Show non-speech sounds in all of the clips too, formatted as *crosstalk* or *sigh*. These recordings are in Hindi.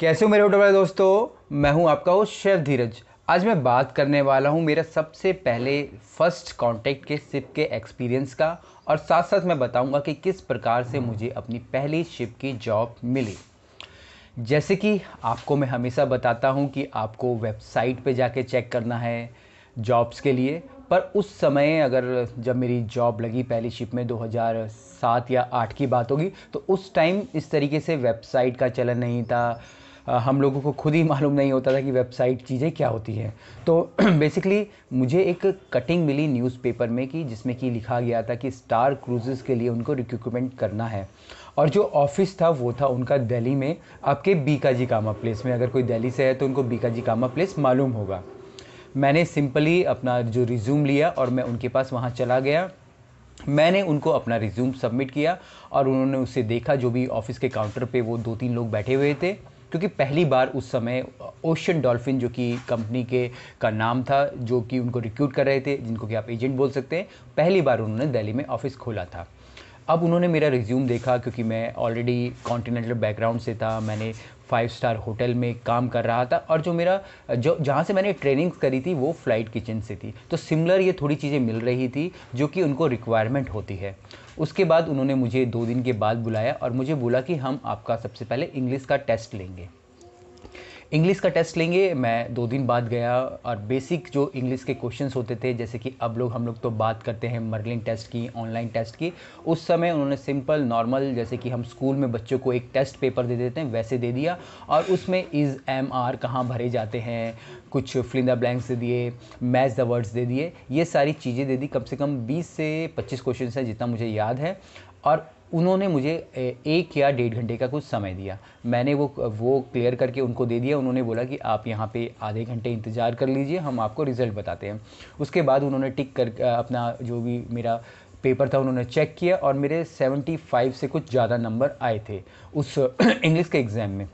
कैसे हो मेरे होटल वाले दोस्तों मैं हूं आपका हो शेफ धीरज आज मैं बात करने वाला हूं मेरा सबसे पहले फर्स्ट कांटेक्ट के शिप के एक्सपीरियंस का और साथ साथ मैं बताऊंगा कि किस प्रकार से मुझे अपनी पहली शिप की जॉब मिली जैसे कि आपको मैं हमेशा बताता हूं कि आपको वेबसाइट पे जाके चेक करना है जॉब्स के लिए पर उस समय अगर जब मेरी जॉब लगी पहली शिप में 2007 या 8 की बात होगी तो उस टाइम इस तरीके से वेबसाइट का चलन नहीं था हम लोगों को खुद ही मालूम नहीं होता था कि वेबसाइट चीज़ें क्या होती हैं तो बेसिकली *clears throat* मुझे एक कटिंग मिली न्यूज़पेपर में कि जिसमें कि लिखा गया था कि स्टार क्रूजेज़ के लिए उनको रिक्रूटमेंट करना है और जो ऑफिस था वो था उनका दिल्ली में आपके बीकाजी कामा प्लेस में अगर कोई दिल्ली से है तो उनको बीकाजी कामा प्लेस मालूम होगा मैंने सिंपली अपना जो रिज्यूम लिया और मैं उनके पास वहाँ चला गया मैंने उनको अपना रिज्यूम सबमिट किया और उन्होंने उसे देखा जो भी ऑफिस के काउंटर पे वो दो तीन लोग बैठे हुए थे क्योंकि पहली बार उस समय ओशन डॉल्फिन जो कि कंपनी के का नाम था जो कि उनको रिक्रूट कर रहे थे जिनको कि आप एजेंट बोल सकते हैं पहली बार उन्होंने दिल्ली में ऑफिस खोला था अब उन्होंने मेरा रिज्यूम देखा क्योंकि मैं ऑलरेडी कॉन्टीनेंटल बैकग्राउंड से था मैंने फाइव स्टार होटल में काम कर रहा था और जो मेरा जो जहाँ से मैंने ट्रेनिंग्स करी थी वो फ्लाइट किचन से थी तो सिमिलर ये थोड़ी चीज़ें मिल रही थी जो कि उनको रिक्वायरमेंट होती है उसके बाद उन्होंने मुझे दो दिन के बाद बुलाया और मुझे बोला कि हम आपका सबसे पहले इंग्लिश का टेस्ट लेंगे इंग्लिश का टेस्ट लेंगे मैं दो दिन बाद गया और बेसिक जो इंग्लिश के क्वेश्चंस होते थे जैसे कि अब लोग हम लोग तो बात करते हैं मर्लिंग टेस्ट की ऑनलाइन टेस्ट की उस समय उन्होंने सिंपल नॉर्मल जैसे कि हम स्कूल में बच्चों को एक टेस्ट पेपर दे देते हैं वैसे दे दिया और उसमें इज़ एम आर कहाँ भरे जाते हैं कुछ फ्लिंदा ब्लैंक्स दे दिए मैच द वर्ड्स दे दिए ये सारी चीज़ें दे दी कम से कम बीस से पच्चीस क्वेश्चन हैं जितना मुझे याद है और उन्होंने मुझे एक या डेढ़ घंटे का कुछ समय दिया मैंने वो वो क्लियर करके उनको दे दिया उन्होंने बोला कि आप यहाँ पे आधे घंटे इंतज़ार कर लीजिए हम आपको रिज़ल्ट बताते हैं उसके बाद उन्होंने टिक कर अपना जो भी मेरा पेपर था उन्होंने चेक किया और मेरे 75 से कुछ ज़्यादा नंबर आए थे उस इंग्लिश *clears throat* के एग्ज़ाम में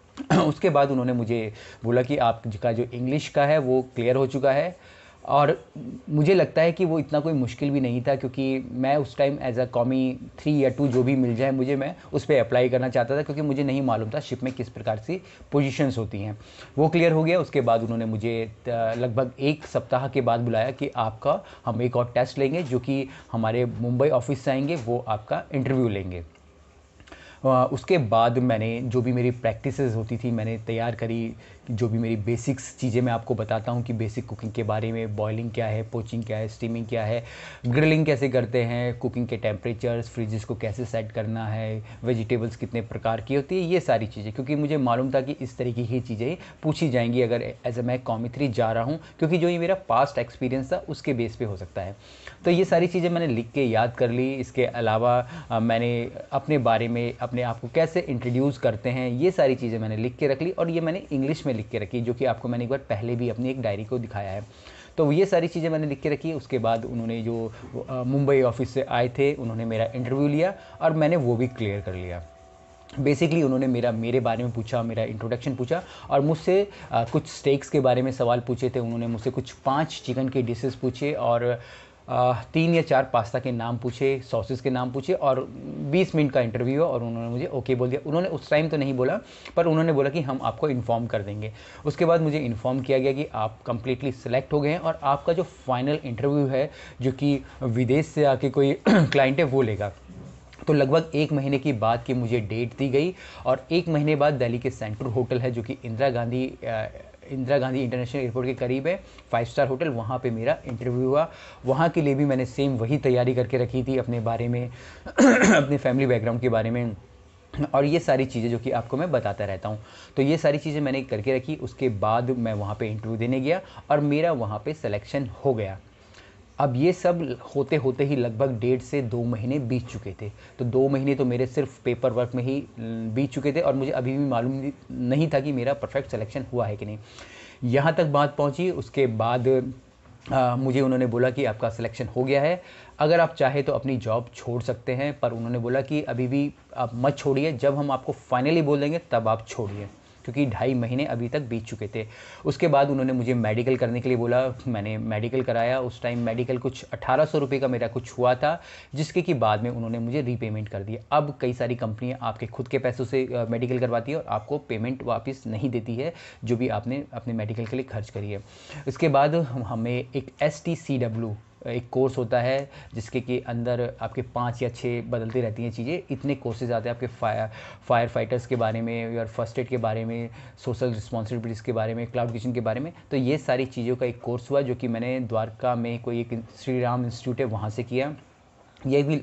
*clears throat* उसके बाद उन्होंने मुझे बोला कि आपका जो इंग्लिश का है वो क्लियर हो चुका है और मुझे लगता है कि वो इतना कोई मुश्किल भी नहीं था क्योंकि मैं उस time as a commis three या टू जो भी मिल जाए मुझे मैं उस पर अप्लाई करना चाहता था क्योंकि मुझे नहीं मालूम था शिप में किस प्रकार से पोजीशंस होती हैं वो क्लियर हो गया उसके बाद उन्होंने मुझे लगभग एक सप्ताह के बाद बुलाया कि आपका हम एक और टेस्ट लेंगे जो कि हमारे मुंबई ऑफिस से आएंगे वो आपका इंटरव्यू लेंगे उसके बाद मैंने जो भी मेरी प्रैक्टिस होती थी मैंने तैयार करी जो भी मेरी बेसिक्स चीज़ें मैं आपको बताता हूँ कि बेसिक कुकिंग के बारे में बॉयलिंग क्या है पोचिंग क्या है स्टीमिंग क्या है ग्रिलिंग कैसे करते हैं कुकिंग के टेम्परेचर्स फ्रिजेस को कैसे सेट करना है वेजिटेबल्स कितने प्रकार की होती है ये सारी चीज़ें क्योंकि मुझे मालूम था कि इस तरीके की चीज़ें पूछी जाएंगी अगर एज ए मैं कॉमिथ्री जा रहा हूँ क्योंकि जो ये मेरा पास्ट एक्सपीरियंस था उसके बेस पर हो सकता है तो ये सारी चीज़ें मैंने लिख के याद कर ली इसके अलावा मैंने अपने बारे में अपने अपने आप को कैसे इंट्रोड्यूस करते हैं ये सारी चीज़ें मैंने लिख के रख ली और ये मैंने इंग्लिश में लिख के रखी जो कि आपको मैंने एक बार पहले भी अपनी एक डायरी को दिखाया है तो ये सारी चीज़ें मैंने लिख के रखी उसके बाद उन्होंने जो मुंबई ऑफिस से आए थे उन्होंने मेरा इंटरव्यू लिया और मैंने वो भी क्लियर कर लिया बेसिकली उन्होंने मेरा मेरे बारे में पूछा मेरा इंट्रोडक्शन पूछा और मुझसे कुछ स्टेक्स के बारे में सवाल पूछे थे उन्होंने मुझसे कुछ पांच चिकन के डिशेस पूछे और तीन या चार पास्ता के नाम पूछे सॉसेस के नाम पूछे और 20 मिनट का इंटरव्यू है और उन्होंने मुझे ओके बोल दिया उन्होंने उस टाइम तो नहीं बोला पर उन्होंने बोला कि हम आपको इन्फॉर्म कर देंगे उसके बाद मुझे इन्फॉर्म किया गया कि आप कम्प्लीटली सिलेक्ट हो गए हैं और आपका जो फाइनल इंटरव्यू है जो कि विदेश से आके कोई क्लाइंट *clears throat* है वो लेगा तो लगभग एक महीने की बाद की मुझे डेट दी गई और एक महीने बाद दिल्ली के सेंट्रल होटल है जो कि इंदिरा गांधी इंदिरा गांधी इंटरनेशनल एयरपोर्ट के करीब है फाइव स्टार होटल वहाँ पे मेरा इंटरव्यू हुआ वहाँ के लिए भी मैंने सेम वही तैयारी करके रखी थी अपने बारे में *clears throat* अपने फैमिली बैकग्राउंड के बारे में और ये सारी चीज़ें जो कि आपको मैं बताता रहता हूँ तो ये सारी चीज़ें मैंने करके रखी उसके बाद मैं वहाँ पे इंटरव्यू देने गया और मेरा वहाँ पे सिलेक्शन हो गया अब ये सब होते होते ही लगभग डेढ़ से दो महीने बीत चुके थे तो दो महीने तो मेरे सिर्फ पेपर वर्क में ही बीत चुके थे और मुझे अभी भी मालूम नहीं था कि मेरा परफेक्ट सिलेक्शन हुआ है कि नहीं यहाँ तक बात पहुँची उसके बाद आ, मुझे उन्होंने बोला कि आपका सिलेक्शन हो गया है अगर आप चाहे तो अपनी जॉब छोड़ सकते हैं पर उन्होंने बोला कि अभी भी आप मत छोड़िए जब हम आपको फाइनली बोल देंगे तब आप छोड़िए क्योंकि ढाई महीने अभी तक बीत चुके थे उसके बाद उन्होंने मुझे मेडिकल करने के लिए बोला मैंने मेडिकल कराया उस टाइम मेडिकल कुछ अठारह सौ का मेरा कुछ हुआ था जिसके कि बाद में उन्होंने मुझे रीपेमेंट कर दिया अब कई सारी कंपनियाँ आपके खुद के पैसों से मेडिकल करवाती है और आपको पेमेंट वापस नहीं देती है जो भी आपने अपने मेडिकल के लिए खर्च करी है इसके बाद हमें एक एस टी सी डब्ल्यू एक कोर्स होता है जिसके के अंदर आपके पाँच या छः बदलती रहती हैं चीज़ें इतने कोर्सेज आते हैं आपके फायर फायर फाइटर्स के बारे में या फर्स्ट एड के बारे में सोशल रिस्पॉन्सिबिलिटीज़ के बारे में क्लाउड किचन के बारे में तो ये सारी चीज़ों का एक कोर्स हुआ जो कि मैंने द्वारका में कोई एक श्री राम इंस्टीट्यूट है वहाँ से किया यह भी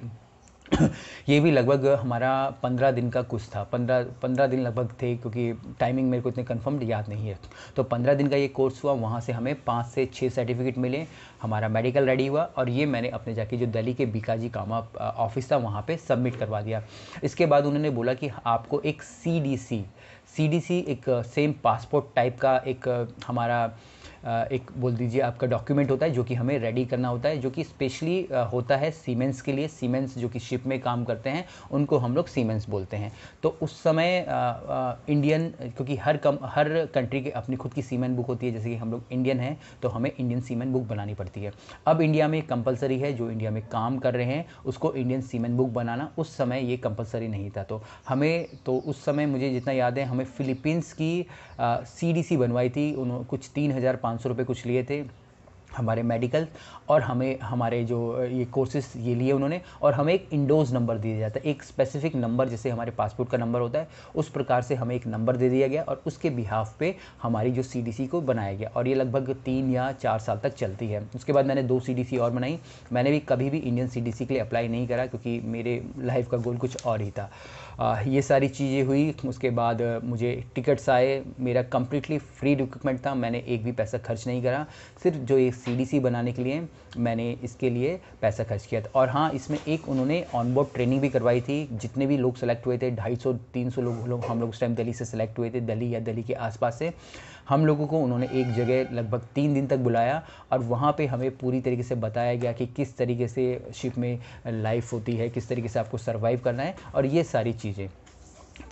*coughs* ये भी लगभग हमारा पंद्रह दिन का कुछ था पंद्रह पंद्रह दिन लगभग थे क्योंकि टाइमिंग मेरे को इतने कंफर्म याद नहीं है तो पंद्रह दिन का ये कोर्स हुआ वहाँ से हमें पाँच से छः सर्टिफिकेट मिले हमारा मेडिकल रेडी हुआ और ये मैंने अपने जाके जो दिल्ली के बीकाजी कामा ऑफिस था वहाँ पर सबमिट करवा दिया इसके बाद उन्होंने बोला कि आपको एक C D C C D C एक सेम पासपोर्ट टाइप का एक हमारा एक बोल दीजिए आपका डॉक्यूमेंट होता है जो कि हमें रेडी करना होता है जो कि स्पेशली होता है सीमेंस के लिए सीमेंस जो कि शिप में काम करते हैं उनको हम लोग सीमेंस बोलते हैं तो उस समय इंडियन क्योंकि हर कम हर कंट्री के अपनी खुद की सीमेंट बुक होती है जैसे कि हम लोग इंडियन हैं तो हमें इंडियन सीमेंट बुक बनानी पड़ती है अब इंडिया में कंपलसरी है जो इंडिया में काम कर रहे हैं उसको इंडियन सीमेंट बुक बनाना उस समय ये कंपलसरी नहीं था तो हमें तो उस समय मुझे जितना याद है हमें फिलीपींस की सी बनवाई थी उन्होंने कुछ तीन हज़ार पाँच सौ रुपये कुछ लिए थे हमारे मेडिकल और हमें हमारे जो ये कोर्सेस ये लिए उन्होंने और हमें एक इंडोज नंबर दिया जाता है एक स्पेसिफिक नंबर जैसे हमारे पासपोर्ट का नंबर होता है उस प्रकार से हमें एक नंबर दे दिया गया और उसके बिहाफ पे हमारी जो सी को बनाया गया और ये लगभग तीन या चार साल तक चलती है उसके बाद मैंने दो सी और बनाई मैंने भी कभी भी इंडियन सी के लिए अप्लाई नहीं करा क्योंकि मेरे लाइफ का गोल कुछ और ही था आ, ये सारी चीज़ें हुई उसके बाद मुझे टिकट्स आए मेरा कम्प्लीटली फ्री रिक्रूटमेंट था मैंने एक भी पैसा खर्च नहीं करा सिर्फ जो एक सीडीसी बनाने के लिए मैंने इसके लिए पैसा खर्च किया था और हाँ इसमें एक उन्होंने ऑनबोर्ड ट्रेनिंग भी करवाई थी जितने भी लोग सेलेक्ट हुए थे ढाई सौ तीन सौ लोग, लो, हम लोग उस टाइम दिल्ली से सेलेक्ट हुए थे दिल्ली या दिल्ली के आसपास से हम लोगों को उन्होंने एक जगह लगभग तीन दिन तक बुलाया और वहाँ पे हमें पूरी तरीके से बताया गया कि किस तरीके से शिप में लाइफ होती है किस तरीके से आपको सर्वाइव करना है और ये सारी चीज़ें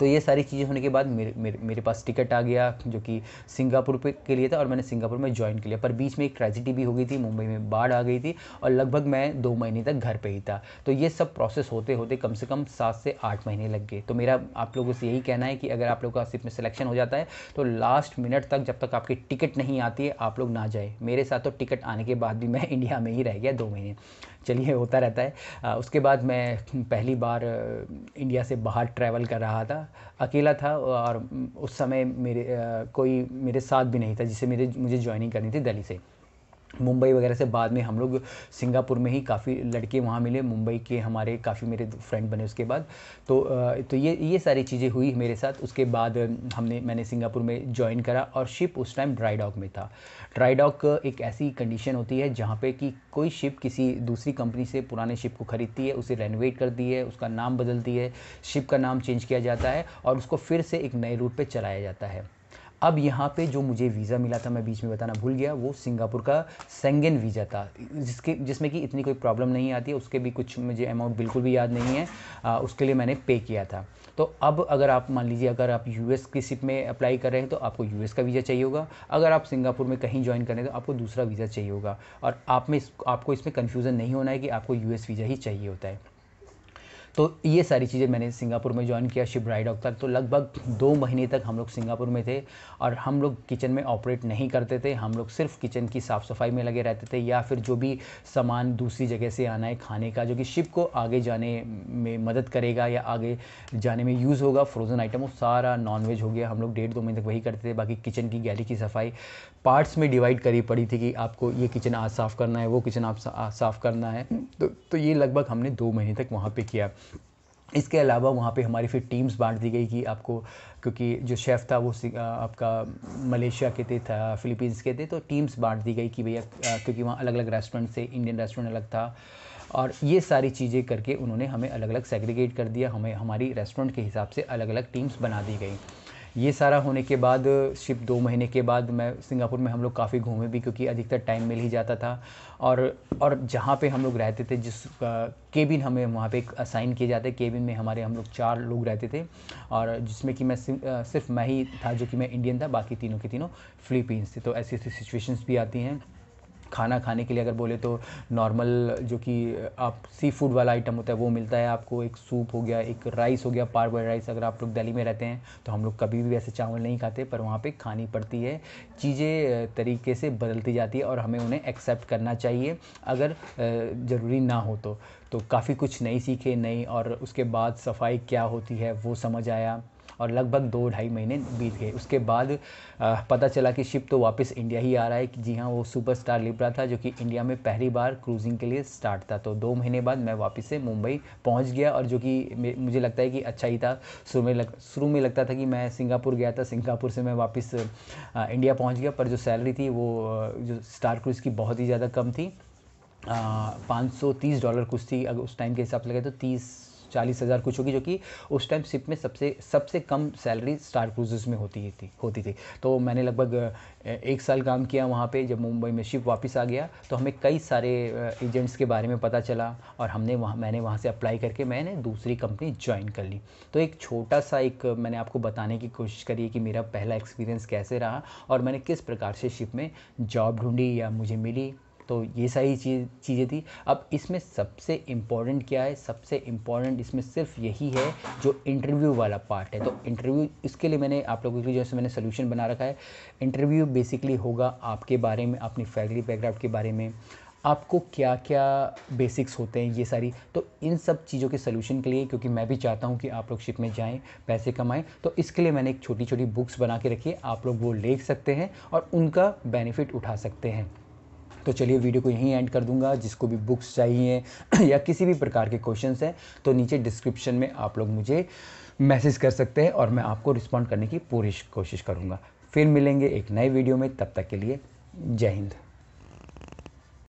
तो ये सारी चीज़ें होने के बाद मेरे मेरे मेरे पास टिकट आ गया जो कि सिंगापुर पे के लिए था और मैंने सिंगापुर में ज्वाइन किया पर बीच में एक ट्रेजिडी भी हो गई थी मुंबई में बाढ़ आ गई थी और लगभग मैं दो महीने तक घर पे ही था तो ये सब प्रोसेस होते होते कम से कम सात से आठ महीने लग गए तो मेरा आप लोगों से यही कहना है कि अगर आप लोग का सिप में सिलेक्शन हो जाता है तो लास्ट मिनट तक जब तक आपकी टिकट नहीं आती है आप लोग ना जाए मेरे साथ तो टिकट आने के बाद भी मैं इंडिया *laughs* में ही रह गया दो महीने चलिए होता रहता है उसके बाद मैं पहली बार इंडिया से बाहर ट्रैवल कर रहा था अकेला था और उस समय मेरे कोई मेरे साथ भी नहीं था जिसे मेरे मुझे ज्वाइनिंग करनी थी दिल्ली से मुंबई वगैरह से बाद में हम लोग सिंगापुर में ही काफ़ी लड़के वहाँ मिले मुंबई के हमारे काफ़ी मेरे फ्रेंड बने उसके बाद तो तो ये ये सारी चीज़ें हुई मेरे साथ उसके बाद हमने मैंने सिंगापुर में ज्वाइन करा और शिप उस टाइम ड्राई डॉक में था ड्राई डॉक एक ऐसी कंडीशन होती है जहाँ पे कि कोई शिप किसी दूसरी कंपनी से पुराने शिप को ख़रीदती है उसे रेनोवेट करती है उसका नाम बदलती है शिप का नाम चेंज किया जाता है और उसको फिर से एक नए रूट पर चलाया जाता है अब यहाँ पे जो मुझे वीज़ा मिला था मैं बीच में बताना भूल गया वो सिंगापुर का सेंगेन वीज़ा था जिसके जिसमें कि इतनी कोई प्रॉब्लम नहीं आती उसके भी कुछ मुझे अमाउंट बिल्कुल भी याद नहीं है आ, उसके लिए मैंने पे किया था तो अब अगर आप मान लीजिए अगर आप एस की सिप में अप्लाई कर रहे हैं तो आपको एस का वीज़ा चाहिए होगा अगर आप सिंगापुर में कहीं ज्वाइन करें तो आपको दूसरा वीज़ा चाहिए होगा और आप में आपको इसमें कन्फ्यूज़न नहीं होना है कि आपको एस वीज़ा ही चाहिए होता है तो ये सारी चीज़ें मैंने सिंगापुर में ज्वाइन किया शिप राइड तक तो लगभग दो महीने तक हम लोग सिंगापुर में थे और हम लोग किचन में ऑपरेट नहीं करते थे हम लोग सिर्फ किचन की साफ़ सफाई में लगे रहते थे या फिर जो भी सामान दूसरी जगह से आना है खाने का जो कि शिप को आगे जाने में मदद करेगा या आगे जाने में यूज़ होगा फ्रोज़न आइटम वो सारा नॉनवेज हो गया हम लोग डेढ़ दो महीने तक वही करते थे बाकी किचन की गैली की सफाई पार्ट्स में डिवाइड करी पड़ी थी कि आपको ये किचन आज साफ़ करना है वो किचन आप साफ़ करना है तो तो ये लगभग हमने दो महीने तक वहाँ पे किया इसके अलावा वहाँ पे हमारी फिर टीम्स बांट दी गई कि आपको क्योंकि जो शेफ़ था वो आपका मलेशिया के थे था फिलीपींस के थे तो टीम्स बांट दी गई कि भैया क्योंकि वहाँ अलग अलग रेस्टोरेंट से इंडियन रेस्टोरेंट अलग था और ये सारी चीज़ें करके उन्होंने हमें अलग अलग सेग्रीगेट कर दिया हमें हमारी रेस्टोरेंट के हिसाब से अलग अलग टीम्स बना दी गई ये सारा होने के बाद सिर्फ दो महीने के बाद मैं सिंगापुर में हम लोग काफ़ी घूमे भी क्योंकि अधिकतर टाइम मिल ही जाता था और और जहाँ पे हम लोग रहते थे जिस केबिन हमें वहाँ पे असाइन किए जाते केबिन में हमारे हम लोग चार लोग रहते थे और जिसमें कि मैं सिर्फ मैं ही था जो कि मैं इंडियन था बाकी तीनों के तीनों फिलीपींस थे तो ऐसी ऐसी सिचुएशंस भी आती हैं खाना खाने के लिए अगर बोले तो नॉर्मल जो कि आप सी फूड वाला आइटम होता है वो मिलता है आपको एक सूप हो गया एक राइस हो गया पारवर राइस अगर आप लोग दिल्ली में रहते हैं तो हम लोग कभी भी वैसे चावल नहीं खाते पर वहाँ पर खानी पड़ती है चीज़ें तरीके से बदलती जाती है और हमें उन्हें एक्सेप्ट करना चाहिए अगर ज़रूरी ना हो तो तो काफ़ी कुछ नई सीखे नई और उसके बाद सफाई क्या होती है वो समझ आया और लगभग दो ढाई महीने बीत गए उसके बाद पता चला कि शिप तो वापस इंडिया ही आ रहा है जी हाँ वो सुपरस्टार लिब्रा था जो कि इंडिया में पहली बार क्रूजिंग के लिए स्टार्ट था तो दो महीने बाद मैं वापस से मुंबई पहुँच गया और जो कि मुझे लगता है कि अच्छा ही था शुरू में लग शुरू में लगता था कि मैं सिंगापुर गया था सिंगापुर से मैं वापस इंडिया पहुँच गया पर जो सैलरी थी वो जो स्टार क्रूज़ की बहुत ही ज़्यादा कम थी पाँच सौ तीस डॉलर कुछ थी अगर उस टाइम के हिसाब से लगे तो तीस चालीस हज़ार कुछ होगी जो कि उस टाइम सिप में सबसे सबसे कम सैलरी स्टार क्रूजेज़ में होती ही थी होती थी तो मैंने लगभग एक साल काम किया वहाँ पे जब मुंबई में शिप वापस आ गया तो हमें कई सारे एजेंट्स के बारे में पता चला और हमने वहाँ मैंने वहाँ से अप्लाई करके मैंने दूसरी कंपनी ज्वाइन कर ली तो एक छोटा सा एक मैंने आपको बताने की कोशिश करी कि मेरा पहला एक्सपीरियंस कैसे रहा और मैंने किस प्रकार से शिप में जॉब ढूंढी या मुझे मिली तो ये सारी चीज़ चीज़ें थी अब इसमें सबसे इम्पॉर्टेंट क्या है सबसे इम्पॉर्टेंट इसमें सिर्फ यही है जो इंटरव्यू वाला पार्ट है तो इंटरव्यू इसके लिए मैंने आप लोगों के लिए जैसे मैंने सोल्यूशन बना रखा है इंटरव्यू बेसिकली होगा आपके बारे में अपनी फैमिली बैकग्राउंड के बारे में आपको क्या क्या बेसिक्स होते हैं ये सारी तो इन सब चीज़ों के सोल्यूशन के लिए क्योंकि मैं भी चाहता हूँ कि आप लोग शिप में जाएँ पैसे कमाएँ तो इसके लिए मैंने एक छोटी छोटी बुक्स बना के रखी है आप लोग वो ले सकते हैं और उनका बेनिफिट उठा सकते हैं तो चलिए वीडियो को यहीं एंड कर दूंगा जिसको भी बुक्स चाहिए *clears throat* या किसी भी प्रकार के क्वेश्चन हैं तो नीचे डिस्क्रिप्शन में आप लोग मुझे मैसेज कर सकते हैं और मैं आपको रिस्पॉन्ड करने की पूरी कोशिश करूँगा फिर मिलेंगे एक नए वीडियो में तब तक के लिए जय हिंद